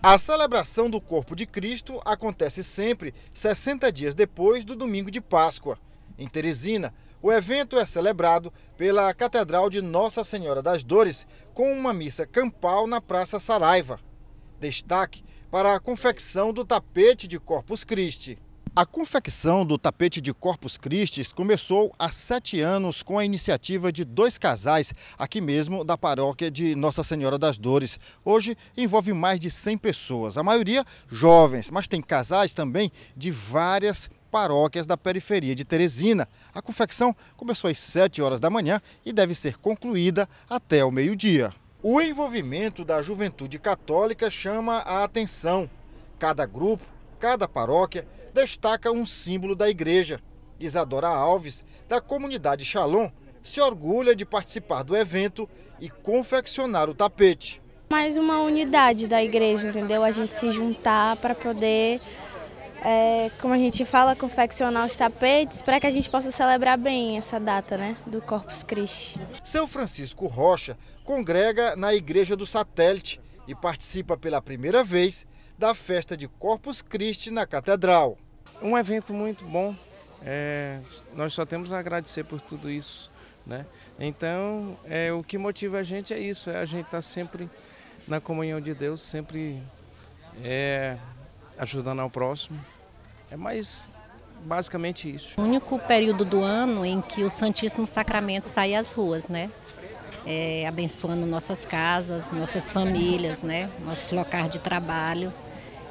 A celebração do corpo de Cristo acontece sempre 60 dias depois do domingo de Páscoa. Em Teresina, o evento é celebrado pela Catedral de Nossa Senhora das Dores, com uma missa campal na Praça Saraiva. Destaque para a confecção do tapete de Corpus Christi. A confecção do tapete de Corpus Christi começou há sete anos com a iniciativa de dois casais, aqui mesmo da paróquia de Nossa Senhora das Dores. Hoje envolve mais de 100 pessoas, a maioria jovens, mas tem casais também de várias paróquias da periferia de Teresina. A confecção começou às 7 horas da manhã e deve ser concluída até o meio-dia. O envolvimento da juventude católica chama a atenção. Cada grupo, cada paróquia destaca um símbolo da igreja. Isadora Alves, da comunidade Shalom, se orgulha de participar do evento e confeccionar o tapete. Mais uma unidade da igreja, entendeu? A gente se juntar para poder, é, como a gente fala, confeccionar os tapetes para que a gente possa celebrar bem essa data né, do Corpus Christi. São Francisco Rocha congrega na Igreja do Satélite e participa pela primeira vez da festa de Corpus Christi na Catedral um evento muito bom. É, nós só temos a agradecer por tudo isso. Né? Então, é, o que motiva a gente é isso, é a gente estar tá sempre na comunhão de Deus, sempre é, ajudando ao próximo. É mais basicamente isso. O único período do ano em que o Santíssimo Sacramento sai às ruas, né? É, abençoando nossas casas, nossas famílias, né? Nosso local de trabalho.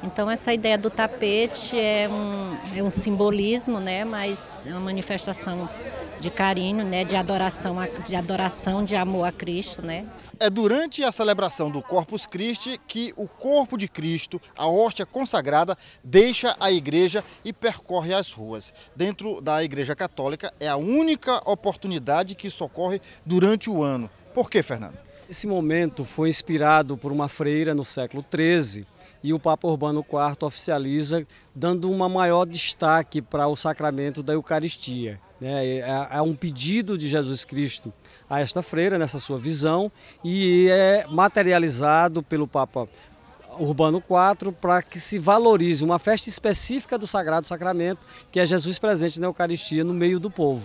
Então essa ideia do tapete é um, é um simbolismo, né, mas é uma manifestação de carinho, né, de adoração, de adoração, de amor a Cristo, né? É durante a celebração do Corpus Christi que o corpo de Cristo, a hóstia consagrada, deixa a igreja e percorre as ruas. Dentro da Igreja Católica é a única oportunidade que ocorre durante o ano. Por quê, Fernando? Esse momento foi inspirado por uma freira no século XIII e o Papa Urbano IV oficializa, dando uma maior destaque para o sacramento da Eucaristia. Né? É, é um pedido de Jesus Cristo a esta freira, nessa sua visão, e é materializado pelo Papa Urbano IV para que se valorize uma festa específica do Sagrado Sacramento, que é Jesus presente na Eucaristia no meio do povo.